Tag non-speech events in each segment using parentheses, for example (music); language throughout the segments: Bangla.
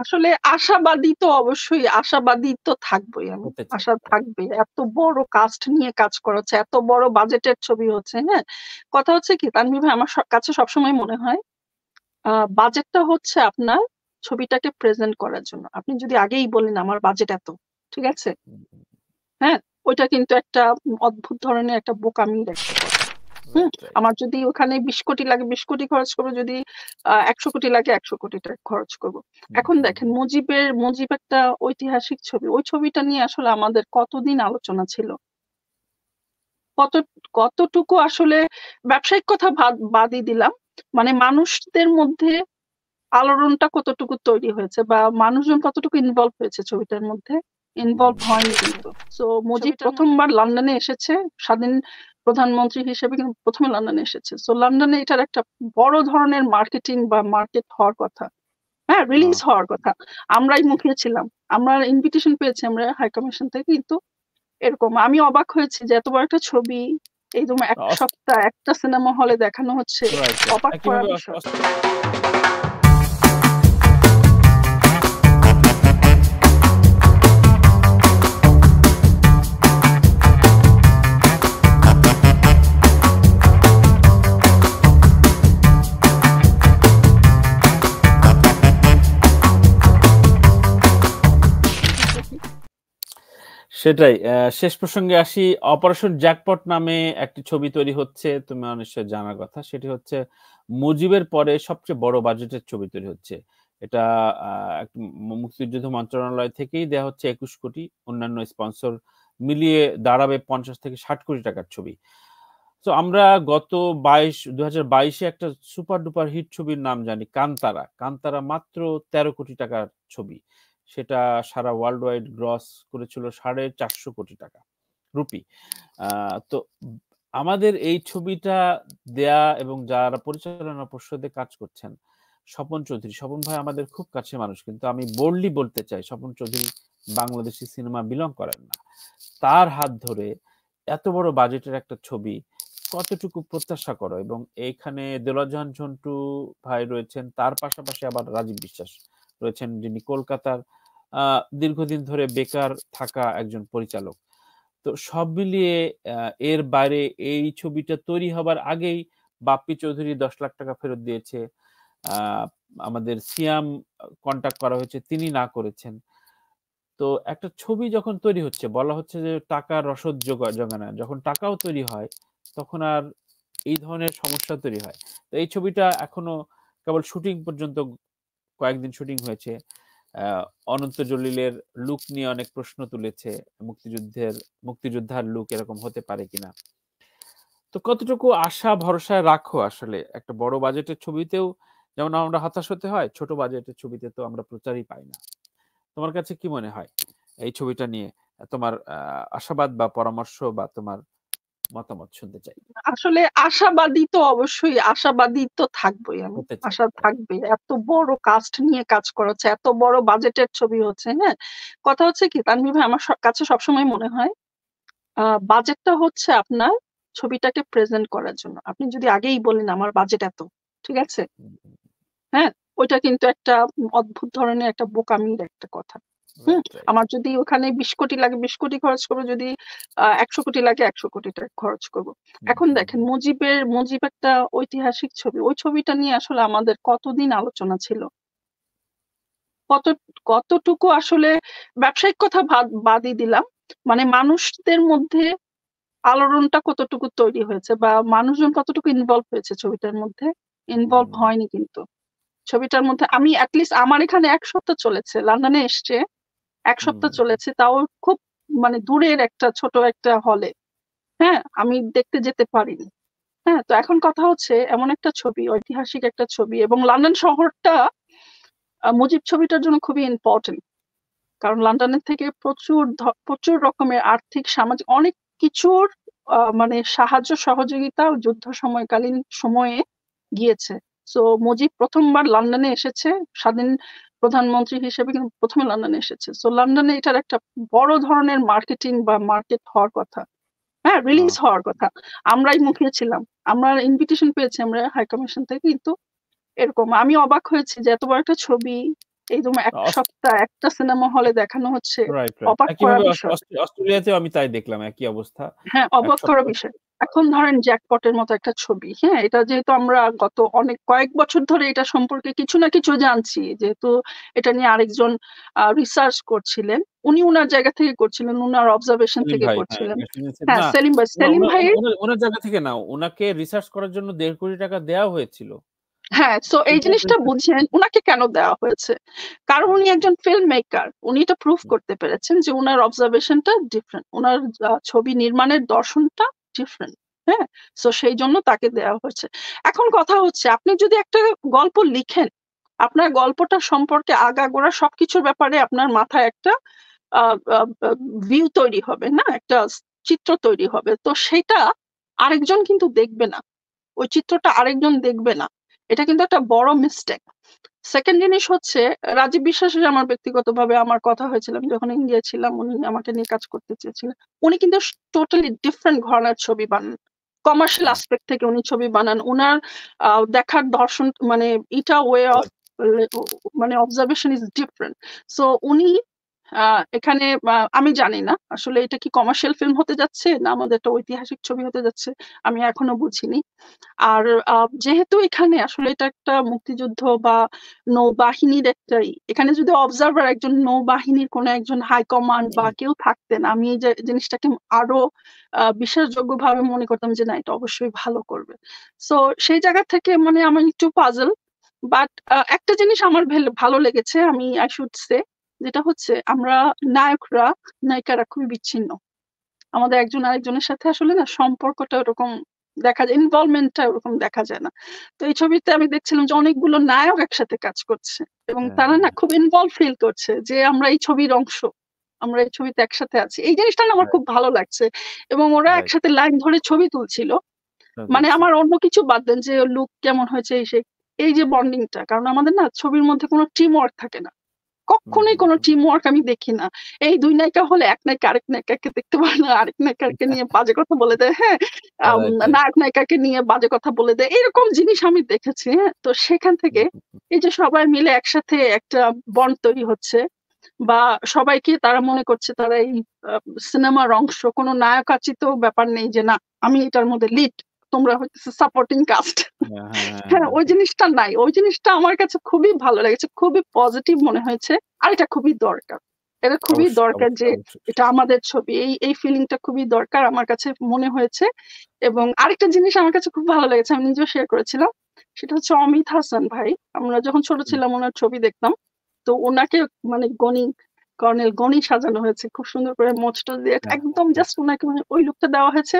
আসলে আশাবাদী তো অবশ্যই আশাবাদী তো থাকবে আমি আশা থাকবে এত বড় কাস্ট নিয়ে কাজ করা হচ্ছে এত বড় বাজেটের ছবি হচ্ছে হ্যাঁ কথা হচ্ছে কি তানভি ভাই আমার কাছে সবসময় মনে হয় বাজেটটা হচ্ছে আপনার ছবিটাকে প্রেজেন্ট করার জন্য আপনি যদি আগেই বলেন আমার বাজেট এত ঠিক আছে হ্যাঁ ওইটা কিন্তু একটা অদ্ভুত ধরনের একটা বোকামি দেখতে আমার যদি ওখানে বিশ কোটি লাগে বিশ কোটি খরচ করবো যদি একশো কোটি লাগে একশো কোটি টাকা খরচ করব এখন দেখেন মুজিবের মুজিব একটা ঐতিহাসিক ছবি ওই ছবিটা নিয়ে আসলে আমাদের কতদিন আলোচনা ছিল কত কতটুকু আসলে ব্যবসায়িক কথা বাদই দিলাম মানে মানুষদের মধ্যে আলোড়নটা কতটুকু তৈরি হয়েছে বা মানুষজন কতটুকু ইনভলভ হয়েছে ছবিটার মধ্যে ইনভলভ হয়নি কিন্তু তো মুজিব প্রথমবার লন্ডনে এসেছে স্বাধীন প্রধানমন্ত্রী হিসেবে কিন্তু প্রথমে লন্ডনে এসেছে সো লন্ডনে এটার একটা বড় ধরনের মার্কেটিং বা মার্কেট হওয়ার কথা হ্যাঁ রিলিজ হওয়ার কথা আমরাই মুখিয়ে ছিলাম আমরা ইনভিটেশন পেয়েছি আমরা হাই কমিশন থেকে কিন্তু এরকম আমি অবাক হয়েছি যে এত বড় একটা ছবি এই তোমার এক সপ্তাহ একটা সিনেমা হলে দেখানো হচ্ছে অবাক করার বিষয় সেটাই শেষ প্রসঙ্গে আসি অপারেশন জ্যাকপট নামে একটি ছবি তৈরি হচ্ছে তুমি অনিশ্চয় জানার কথা সেটি হচ্ছে মুজিবের পরে সবচেয়ে বড় বাজেটের ছবি তৈরি হচ্ছে এটা মুক্তিযুদ্ধ মন্ত্রণালয় থেকেই দেওয়া হচ্ছে একুশ কোটি অন্যান্য স্পন্সর মিলিয়ে দাঁড়াবে পঞ্চাশ থেকে ষাট কোটি টাকার ছবি তো আমরা গত বাইশ দু হাজার বাইশে একটা সুপার ডুপার হিট ছবির নাম জানি কান্তারা কান্তারা মাত্র তেরো কোটি টাকার ছবি সেটা সারা ওয়ার্ল্ড ওয়াইড গ্রস করেছিল সাড়ে চারশো কোটি টাকা রুপি তো আমাদের এই ছবিটা দেয়া এবং যারা পরিচালনা পরিষদে কাজ করছেন স্বপন চৌধুরী স্বপন ভাই আমাদের খুব কাছে মানুষ কিন্তু আমি বোল্ডলি বলতে চাই স্বপন চৌধুরী বাংলাদেশি সিনেমা বিলং করেন না তার হাত ধরে এত বড় বাজেটের একটা ছবি কতটুকু প্রত্যাশা করো এবং এইখানে দেলাজান ঝন্টু ভাই রয়েছেন তার পাশাপাশি আবার রাজীব বিশ্বাস রয়েছেন যিনি কলকাতার দীর্ঘদিন ধরে বেকার থাকা একজন পরিচালক তো সব মিলিয়ে এর বাইরে এই ছবিটা তৈরি হবার আগেই বাপ্পি চৌধুরী দশ লাখ টাকা ফেরত দিয়েছে আমাদের সিয়াম কন্ট্যাক্ট করা হয়েছে তিনি না করেছেন তো একটা ছবি যখন তৈরি হচ্ছে বলা হচ্ছে যে টাকার রসদ না যখন টাকাও তৈরি হয় তখন আর এই ধরনের সমস্যা তৈরি হয় তো এই ছবিটা এখনো কেবল শুটিং পর্যন্ত কয়েকদিন শুটিং হয়েছে অনন্ত জলিলের লুক নিয়ে অনেক প্রশ্ন তুলেছে মুক্তিযুদ্ধের মুক্তিযোদ্ধার লুক এরকম হতে পারে কিনা তো কতটুকু আশা ভরসায় রাখো আসলে একটা বড় বাজেটের ছবিতেও যেমন আমরা হতাশ হতে হয় ছোট বাজেটের ছবিতে তো আমরা প্রচারই পাই না তোমার কাছে কি মনে হয় এই ছবিটা নিয়ে তোমার আশাবাদ বা পরামর্শ বা তোমার মতামত শুনতে চাই আসলে আশাবাদী তো অবশ্যই আশাবাদী তো থাকবে আমি আশা থাকবে এত বড় কাস্ট নিয়ে কাজ করা হচ্ছে এত বড় বাজেটের ছবি হচ্ছে হ্যাঁ কথা হচ্ছে কি তার ভাই আমার কাছে সবসময় মনে হয় বাজেটটা হচ্ছে আপনার ছবিটাকে প্রেজেন্ট করার জন্য আপনি যদি আগেই বলেন আমার বাজেট এত ঠিক আছে হ্যাঁ ওইটা কিন্তু একটা অদ্ভুত ধরনের একটা বোকামির একটা কথা আমার যদি ওখানে বিশ কোটি লাগে বিশ কোটি খরচ করবো যদি একশো কোটি লাগে একশো কোটি টাকা খরচ করব এখন দেখেন মুজিবের মুজিব একটা ঐতিহাসিক ছবি ওই ছবিটা নিয়ে আসলে আমাদের কতদিন আলোচনা ছিল কত কতটুকু আসলে ব্যবসায়িক কথা বাদই দিলাম মানে মানুষদের মধ্যে আলোড়নটা কতটুকু তৈরি হয়েছে বা মানুষজন কতটুকু ইনভলভ হয়েছে ছবিটার মধ্যে ইনভলভ হয়নি কিন্তু ছবিটার মধ্যে আমি অ্যাটলিস্ট আমার এখানে এক সপ্তাহ চলেছে লন্ডনে এসছে এক সপ্তাহ চলেছে তাও খুব মানে দূরের একটা ছোট একটা হলে হ্যাঁ আমি দেখতে যেতে পারিনি হ্যাঁ তো এখন কথা হচ্ছে এমন একটা ছবি ঐতিহাসিক একটা ছবি এবং লন্ডন শহরটা মুজিব ছবিটার জন্য খুবই ইম্পর্টেন্ট কারণ লন্ডনের থেকে প্রচুর প্রচুর রকমের আর্থিক সামাজিক অনেক কিছুর মানে সাহায্য সহযোগিতা যুদ্ধ সময়কালীন সময়ে গিয়েছে তো মুজিব প্রথমবার লন্ডনে এসেছে স্বাধীন প্রধানমন্ত্রী হিসেবে কিন্তু প্রথমে লন্ডনে এসেছে সো লন্ডনে এটার একটা বড় ধরনের মার্কেটিং বা মার্কেট হওয়ার কথা হ্যাঁ রিলিজ হওয়ার কথা আমরাই মুখিয়ে ছিলাম আমরা ইনভিটেশন পেয়েছি আমরা হাইকমিশন থেকে কিন্তু এরকম আমি অবাক হয়েছি যে এত বড় একটা ছবি এই তোমার এক সপ্তাহ একটা সিনেমা হলে দেখানো হচ্ছে অবাক করা বিষয় অস্ট্রেলিয়াতেও আমি তাই দেখলাম একই অবস্থা হ্যাঁ অবাক করা বিষয় এখন ধরেন জ্যাকপটের মতো একটা ছবি হ্যাঁ এটা যেহেতু আমরা গত অনেক কয়েক বছর ধরে এটা সম্পর্কে কিছু না কিছু জানছি যেহেতু এটা নিয়ে আরেকজন রিসার্চ করছিলেন উনি উনার জায়গা থেকে করছিলেন উনার অবজারভেশন থেকে হ্যাঁ, করছিলেন হ্যাঁ সেলিম ভাই হ্যাঁ, সেলিম ভাই ওনার জায়গা থেকে না ওনাকে রিসার্চ করার জন্য দেড় কোটি টাকা দেওয়া হয়েছিল হ্যাঁ সো এই জিনিসটা বুঝেন উনাকে কেন দেওয়া হয়েছে কারণ উনি একজন ফিল্ম মেকার উনি এটা প্রুফ করতে পেরেছেন যে উনার অবজারভেশনটা ডিফারেন্ট উনার ছবি নির্মাণের দর্শনটা ডিফারেন্ট হ্যাঁ সো সেই জন্য তাকে দেওয়া হয়েছে এখন কথা হচ্ছে আপনি যদি একটা গল্প লিখেন আপনার গল্পটা সম্পর্কে আগাগোড়া সবকিছুর ব্যাপারে আপনার মাথায় একটা ভিউ তৈরি হবে না একটা চিত্র তৈরি হবে তো সেটা আরেকজন কিন্তু দেখবে না ওই চিত্রটা আরেকজন দেখবে না এটা কিন্তু একটা বড় মিস্টেক সেকেন্ড জিনিস হচ্ছে রাজীব বিশ্বাসের আমার ব্যক্তিগতভাবে আমার কথা হয়েছিল আমি যখন ইন্ডিয়া ছিলাম উনি আমাকে নিয়ে কাজ করতে চেয়েছিলেন উনি কিন্তু টোটালি ডিফারেন্ট ঘরানার ছবি বানান কমার্শিয়াল আসপেক্ট থেকে উনি ছবি বানান উনার দেখার দর্শন মানে ইটা ওয়ে অফ মানে অবজারভেশন ইজ ডিফারেন্ট সো উনি এখানে আমি জানি না আসলে এটা কি কমার্শিয়াল ফিল্ম হতে যাচ্ছে না আমাদের একটা ঐতিহাসিক ছবি হতে যাচ্ছে আমি এখনো বুঝিনি আর যেহেতু এখানে আসলে এটা একটা মুক্তিযুদ্ধ বা নৌবাহিনীর একটাই এখানে যদি অবজার্ভার একজন নৌবাহিনীর কোনো একজন হাই কমান্ড বা কেউ থাকতেন আমি এই জিনিসটাকে আরো বিশ্বাসযোগ্য ভাবে মনে করতাম যে না এটা অবশ্যই ভালো করবে সো সেই জায়গা থেকে মানে আমার একটু পাজল বাট একটা জিনিস আমার ভালো লেগেছে আমি আই শুড সে যেটা হচ্ছে আমরা নায়করা নায়িকারা খুবই বিচ্ছিন্ন আমাদের একজন আরেকজনের সাথে আসলে না সম্পর্কটা ওরকম দেখা যায় ইনভলভমেন্টটা ওরকম দেখা যায় না তো এই ছবিতে আমি দেখছিলাম যে অনেকগুলো নায়ক একসাথে কাজ করছে এবং হ্যাঁ। তারা না খুব ইনভলভ ফিল করছে যে আমরা এই ছবির অংশ আমরা এই ছবিতে একসাথে আছি এই জিনিসটা না আমার খুব ভালো লাগছে এবং ওরা একসাথে লাইন ধরে ছবি তুলছিল মানে আমার অন্য কিছু বাদ দেন যে লুক কেমন হয়েছে এই এই যে বন্ডিংটা কারণ আমাদের না ছবির মধ্যে কোনো টিম ওয়ার্ক থাকে না কখনোই কোনো টিম ওয়ার্ক আমি দেখি না এই দুই নায়িকা হলে এক নায়িকা আরেক নায়িকাকে দেখতে পারে না আরেক নায়িকাকে আচ্ছা। নিয়ে বাজে কথা বলে দেয় হ্যাঁ নায়ক নায়িকাকে নিয়ে বাজে কথা বলে দেয় এরকম জিনিস আমি দেখেছি হ্যাঁ তো সেখান থেকে এই যে সবাই মিলে একসাথে একটা বন্ড তৈরি হচ্ছে বা সবাইকে তারা মনে করছে তারা এই সিনেমার অংশ কোনো নায়কাচিত ব্যাপার নেই যে না আমি এটার মধ্যে লিড তোমরা হচ্ছে সাপোর্টিং কাস্ট হ্যাঁ ওই জিনিসটা নাই ওই জিনিসটা আমার কাছে খুবই ভালো লেগেছে খুবই পজিটিভ মনে হয়েছে আর এটা খুবই দরকার এটা খুবই দরকার যে এটা আমাদের ছবি এই এই ফিলিংটা খুবই দরকার আমার কাছে মনে হয়েছে এবং আরেকটা জিনিস আমার কাছে খুব ভালো লেগেছে আমি নিজেও শেয়ার করেছিলাম সেটা হচ্ছে অমিত হাসান ভাই আমরা যখন ছোট ছিলাম ওনার ছবি দেখতাম তো ওনাকে মানে গণিক কর্নেল গনি সাজানো হয়েছে খুব সুন্দর করে মোচটা দিয়ে হ্যাঁ। একদম জাস্ট ওনাকে মানে ওই লুকটা দেওয়া হয়েছে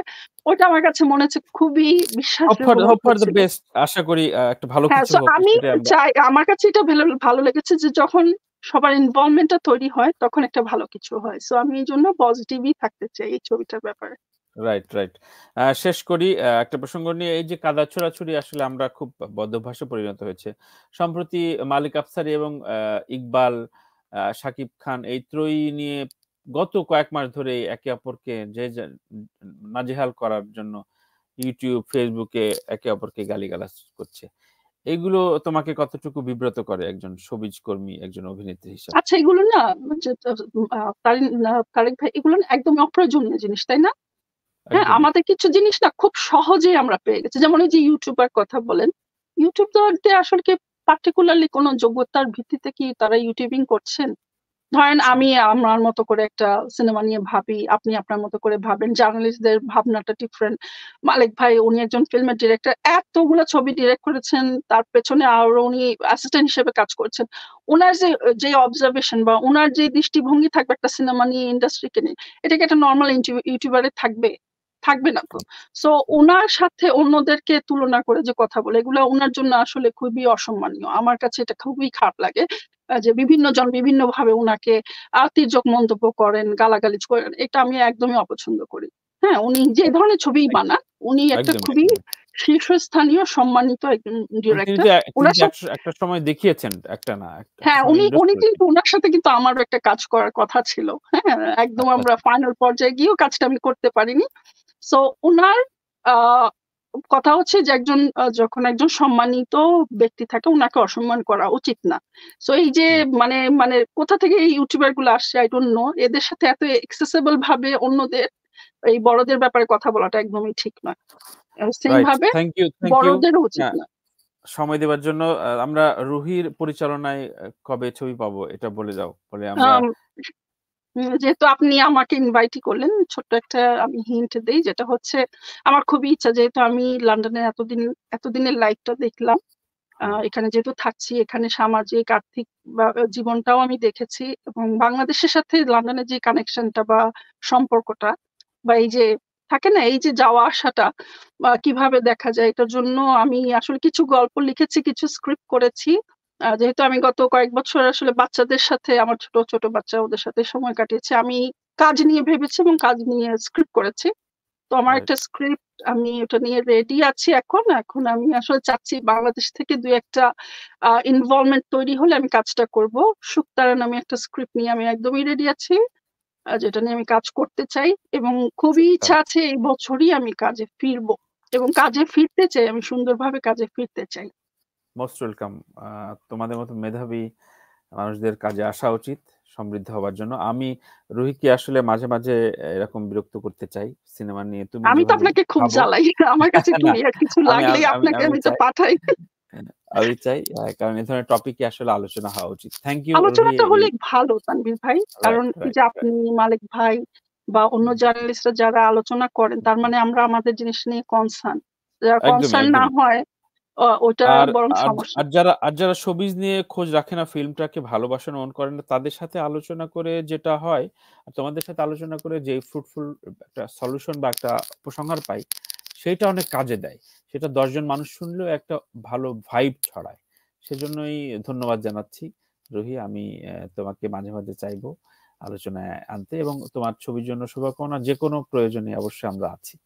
ওটা আমার কাছে মনে হচ্ছে খুবই বিশ্বাস আশা করি একটা ভালো হ্যাঁ, কিছু আমি চাই আমার কাছে এটা ভালো ভালো লেগেছে যে যখন সবার ইনভলভমেন্টটা তৈরি হয় তখন একটা ভালো কিছু হয় সো আমি এই জন্য পজিটিভই থাকতে চাই এই ছবিটার ব্যাপারে রাইট রাইট শেষ করি একটা প্রসঙ্গ নিয়ে এই যে কাদা ছোড়াছুড়ি আসলে আমরা খুব বদ্ধভাষে পরিণত হয়েছে সম্প্রতি মালিক আফসারি এবং ইকবাল সাকিব খান এই ত্রয়ী নিয়ে গত কয়েক মাস ধরে একে অপরকে যে নাজেহাল করার জন্য ইউটিউব ফেসবুকে একে অপরকে গালিগালাজ করছে এগুলো তোমাকে কতটুকু বিব্রত করে একজন সবিজ কর্মী একজন অভিনেত্রী হিসেবে আচ্ছা এগুলো না তারিক ভাই এগুলো একদম অপ্রয়োজনীয় জিনিস তাই না হ্যাঁ আমাদের কিছু জিনিস না খুব সহজেই আমরা পেয়ে গেছি যেমন এই যে ইউটিউবার কথা বলেন ইউটিউব তো আসলে পার্টিকুলারলি কোনো যোগ্যতার ভিত্তিতে কি তারা ইউটিউবিং করছেন ধরেন আচ্ছা। আমি আমার মতো করে একটা সিনেমা নিয়ে ভাবি আপনি আপনার মতো করে ভাবেন জার্নালিস্টদের ভাবনাটা ডিফারেন্ট মালিক ভাই উনি একজন ফিল্মের ডিরেক্টর এতগুলো ছবি ডিরেক্ট করেছেন তার পেছনে আরো উনি অ্যাসিস্ট্যান্ট হিসেবে কাজ করছেন ওনার যে যে অবজারভেশন বা ওনার যে দৃষ্টিভঙ্গি থাকবে একটা সিনেমা নিয়ে ইন্ডাস্ট্রিকে নিয়ে এটা কি একটা নর্মাল ইউটিউবারে থাকবে থাকবে না তো সো ওনার সাথে অন্যদেরকে তুলনা করে যে কথা বলে এগুলো ওনার জন্য আসলে খুবই অসম্মানীয় আমার কাছে এটা খুবই খারাপ লাগে যে বিভিন্ন জন বিভিন্ন ভাবে ওনাকে আতির্যক মন্তব্য করেন গালাগালিজ করেন এটা আমি একদমই অপছন্দ করি হ্যাঁ উনি যে ধরনের ছবি বানান উনি একটা খুবই শীর্ষস্থানীয় সম্মানিত একজন ডিরেক্টর একটা সময় দেখিয়েছেন একটা না হ্যাঁ উনি উনি কিন্তু ওনার সাথে কিন্তু আমারও একটা কাজ করার কথা ছিল হ্যাঁ একদম আচ্ছা, আমরা ফাইনাল আচ্ছা। পর্যায়ে গিয়েও কাজটা আমি করতে পারিনি সো ওনার কথা হচ্ছে যে একজন যখন একজন সম্মানিত ব্যক্তি থাকে ওনাকে অসম্মান করা উচিত না সো এই যে মানে মানে কোথা থেকে এই ইউটিউবার গুলো আসছে আই ডোন্ট নো এদের সাথে এত এক্সেসেবল ভাবে অন্যদের এই বড়দের ব্যাপারে কথা বলাটা একদমই ঠিক নয় সেম ভাবে বড়দের উচিত হ্যাঁ, সময় দেওয়ার জন্য আমরা রুহির পরিচালনায় কবে ছবি পাবো এটা বলে যাও বলে আমরা যেহেতু আপনি আমাকে ইনভাইট করলেন ছোট্ট একটা আমি হিন্ট দিই যেটা হচ্ছে আমার খুবই ইচ্ছা যেহেতু আমি লন্ডনে এতদিন এতদিনের লাইফটা দেখলাম এখানে যেহেতু থাকছি এখানে সামাজিক আর্থিক জীবনটাও আমি দেখেছি এবং বাংলাদেশের সাথে লন্ডনের যে কানেকশনটা বা সম্পর্কটা বা এই যে থাকে না এই যে যাওয়া আসাটা কিভাবে দেখা যায় এটার জন্য আমি আসলে কিছু গল্প লিখেছি কিছু স্ক্রিপ্ট করেছি যেহেতু আমি গত কয়েক বছর আসলে বাচ্চাদের সাথে আমার ছোট ছোট বাচ্চা ওদের সাথে সময় কাটিয়েছি আমি কাজ নিয়ে ভেবেছি এবং কাজ নিয়ে স্ক্রিপ্ট করেছি তো আমার একটা স্ক্রিপ্ট আমি ওটা নিয়ে রেডি আছি এখন এখন আমি আসলে চাচ্ছি বাংলাদেশ থেকে দুই একটা ইনভলভমেন্ট তৈরি হলে আমি কাজটা করব সুক্তারা নামে একটা স্ক্রিপ্ট নিয়ে আমি একদমই রেডি আছি যেটা নিয়ে আমি কাজ করতে চাই এবং খুবই ইচ্ছা আছে এই বছরই আমি কাজে ফিরবো এবং কাজে ফিরতে চাই আমি সুন্দরভাবে কাজে ফিরতে চাই মোস্ট ওয়েলকাম তোমাদের মতো মেধাবী মানুষদের কাজে আসা উচিত সমৃদ্ধ হওয়ার জন্য আমি রুহিকে আসলে মাঝে মাঝে এরকম বিরক্ত করতে চাই সিনেমা নিয়ে তুমি আমি তো আপনাকে খুব জ্বালাই (laughs) আমার কাছে কিছু লাগলে আপনাকে আমি তো পাঠাই (laughs) আমি চাই কারণ এই ধরনের টপিকে আসলে আলোচনা হওয়া উচিত থ্যাংক ইউ আলোচনাটা হলে ভালো তানভীর ভাই কারণ এই যে আপনি মালিক ভাই বা অন্য জার্নালিস্টরা যারা আলোচনা করেন তার মানে আমরা আমাদের জিনিস নিয়ে কনসার্ন যারা কনসার্ন না হয় ওটা বরং আর যারা আর যারা শোবিজ নিয়ে খোঁজ রাখে না ফিল্মটাকে ভালোবাসেন অন করে না তাদের সাথে আলোচনা করে যেটা হয় তোমাদের সাথে আলোচনা করে যে ফ্রুটফুল একটা সলিউশন বা একটা উপসংহার পাই সেটা অনেক কাজে দেয় সেটা দশজন মানুষ শুনলেও একটা ভালো ভাইব ছড়ায় সেজন্যই ধন্যবাদ জানাচ্ছি রুহি আমি তোমাকে মাঝে মাঝে চাইবো আলোচনায় আনতে এবং তোমার ছবির জন্য শুভকামনা যে কোনো প্রয়োজনে অবশ্যই আমরা আছি